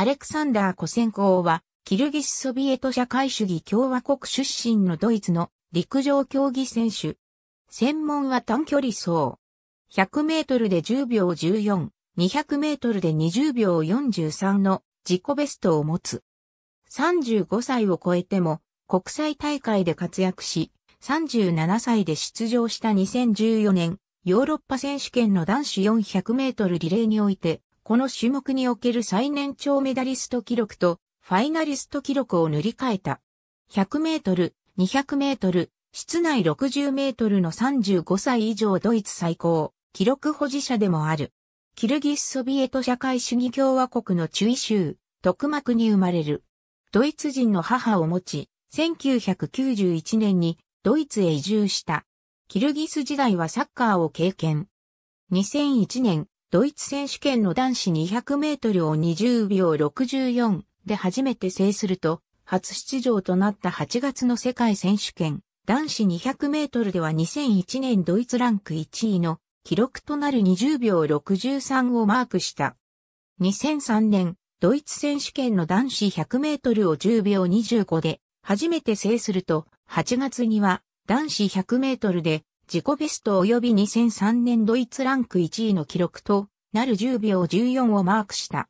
アレクサンダー・コセンコーは、キルギスソビエト社会主義共和国出身のドイツの陸上競技選手。専門は短距離走。100メートルで10秒14、200メートルで20秒43の自己ベストを持つ。35歳を超えても国際大会で活躍し、37歳で出場した2014年ヨーロッパ選手権の男子400メートルリレーにおいてこの種目における最年長メダリスト記録とファイナリスト記録を塗り替えた。100メートル、200メートル、室内60メートルの35歳以上ドイツ最高、記録保持者でもある。キルギスソビエト社会主義共和国の中位州、徳幕に生まれる。ドイツ人の母を持ち、1991年にドイツへ移住した。キルギス時代はサッカーを経験。2001年、ドイツ選手権の男子200メートルを20秒64で初めて制すると、初出場となった8月の世界選手権、男子200メートルでは2001年ドイツランク1位の記録となる20秒63をマークした。2003年、ドイツ選手権の男子100メートルを10秒25で初めて制すると、8月には男子100メートルで自己ベスト及び2003年ドイツランク1位の記録となる10秒14をマークした。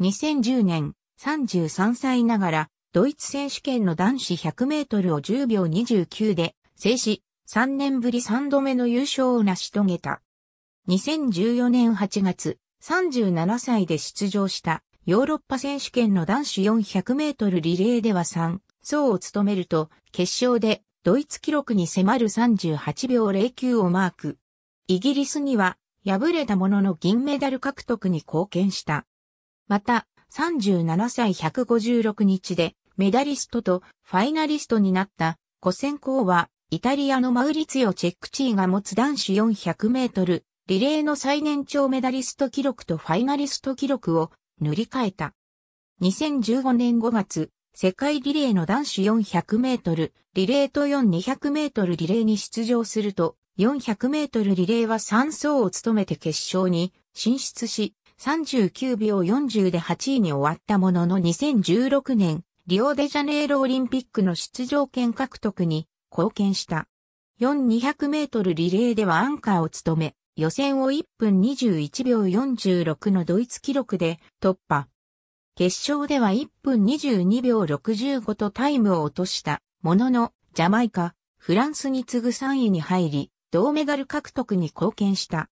2010年33歳ながらドイツ選手権の男子100メートルを10秒29で制し3年ぶり3度目の優勝を成し遂げた。2014年8月37歳で出場したヨーロッパ選手権の男子400メートルリレーでは3走を務めると決勝でドイツ記録に迫る38秒09をマーク。イギリスには敗れたものの銀メダル獲得に貢献した。また、37歳156日でメダリストとファイナリストになった古戦校はイタリアのマウリツィオ・チェックチーが持つ男子400メートルリレーの最年長メダリスト記録とファイナリスト記録を塗り替えた。2015年5月、世界リレーの男子400メートル、リレーと4200メートルリレーに出場すると、400メートルリレーは3走を務めて決勝に進出し、39秒40で8位に終わったものの2016年、リオデジャネイロオリンピックの出場権獲得に貢献した。4200メートルリレーではアンカーを務め、予選を1分21秒46のドイツ記録で突破。決勝では1分22秒65とタイムを落としたものの、ジャマイカ、フランスに次ぐ3位に入り、銅メダル獲得に貢献した。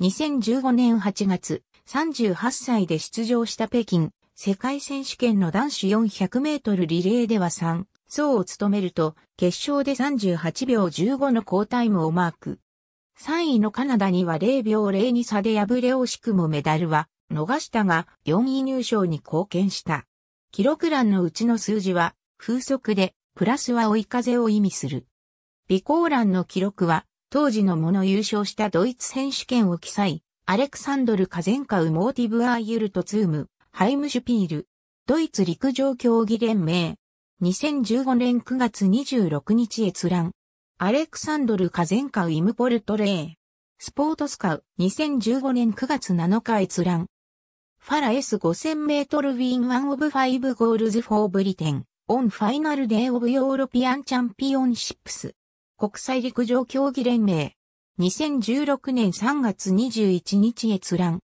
2015年8月、38歳で出場した北京、世界選手権の男子400メートルリレーでは3、走を務めると、決勝で38秒15の好タイムをマーク。3位のカナダには0秒02差で敗れ惜しくもメダルは逃したが4位入賞に貢献した。記録欄のうちの数字は風速で、プラスは追い風を意味する。備考欄の記録は、当時のもの優勝したドイツ選手権を記載、アレクサンドル・カゼンカウ・モーティブ・アーユルト・ツーム、ハイムシュピール、ドイツ陸上競技連盟、2015年9月26日閲覧、アレクサンドル・カゼンカウ・イムポルトレー、スポートスカウ、2015年9月7日閲覧。ファラ S5000 メートルウィンワンオブファイブゴールズフォーブリテン、オンファイナルデーオブヨーロピアンチャンピオンシップス。国際陸上競技連盟。2016年3月21日閲覧。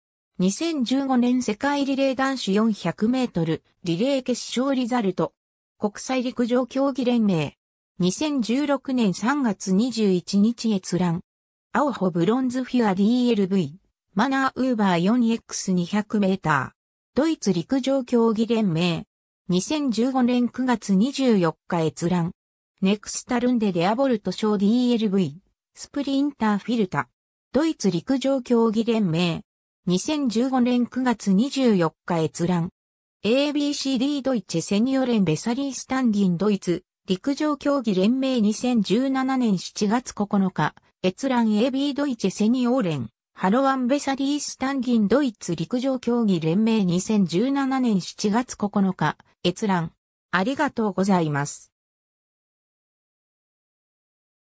2015年世界リレー男子400メートルリレー決勝リザルト。国際陸上競技連盟。2016年3月21日閲覧。青ホブロンズフィア DLV。マナーウーバー 4X200 メーター。ドイツ陸上競技連盟。2015年9月24日閲覧。ネクスタルンデデアボルト賞 DLV。スプリンターフィルタ。ドイツ陸上競技連盟。2015年9月24日閲覧。ABCD ドイツセニオレンベサリースタンギンドイツ陸上競技連盟2017年7月9日閲覧 AB ドイツセニオーレンハロワンベサリースタンギンドイツ陸上競技連盟2017年7月9日、閲覧。ありがとうございます。